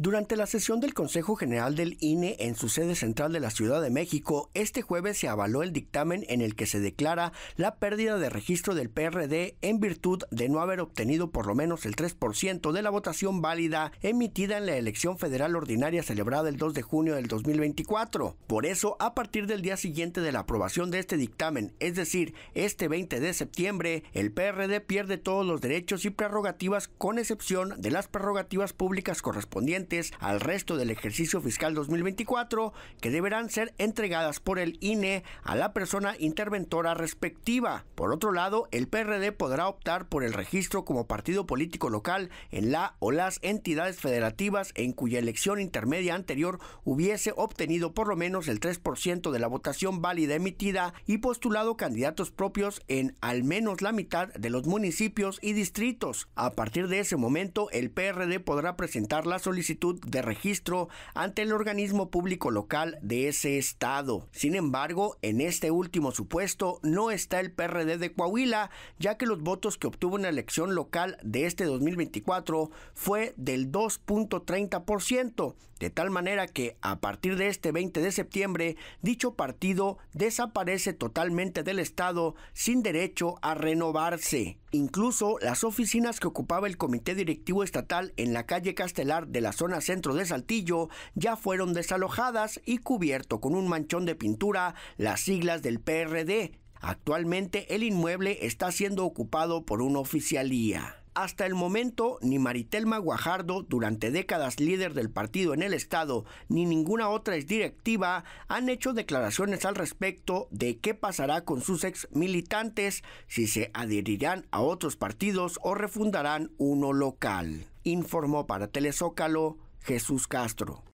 Durante la sesión del Consejo General del INE en su sede central de la Ciudad de México, este jueves se avaló el dictamen en el que se declara la pérdida de registro del PRD en virtud de no haber obtenido por lo menos el 3% de la votación válida emitida en la elección federal ordinaria celebrada el 2 de junio del 2024. Por eso, a partir del día siguiente de la aprobación de este dictamen, es decir, este 20 de septiembre, el PRD pierde todos los derechos y prerrogativas con excepción de las prerrogativas públicas correspondientes al resto del ejercicio fiscal 2024 que deberán ser entregadas por el INE a la persona interventora respectiva. Por otro lado, el PRD podrá optar por el registro como partido político local en la o las entidades federativas en cuya elección intermedia anterior hubiese obtenido por lo menos el 3% de la votación válida emitida y postulado candidatos propios en al menos la mitad de los municipios y distritos. A partir de ese momento, el PRD podrá presentar la solicitud de registro ante el organismo público local de ese estado. Sin embargo, en este último supuesto no está el PRD de Coahuila, ya que los votos que obtuvo en la elección local de este 2024 fue del 2.30%, de tal manera que a partir de este 20 de septiembre, dicho partido desaparece totalmente del Estado sin derecho a renovarse. Incluso las oficinas que ocupaba el Comité Directivo Estatal en la calle Castelar de la zona centro de Saltillo ya fueron desalojadas y cubierto con un manchón de pintura las siglas del PRD. Actualmente el inmueble está siendo ocupado por una oficialía. Hasta el momento, ni Maritelma Guajardo, durante décadas líder del partido en el Estado, ni ninguna otra exdirectiva han hecho declaraciones al respecto de qué pasará con sus ex militantes, si se adherirán a otros partidos o refundarán uno local. Informó para Telezócalo Jesús Castro.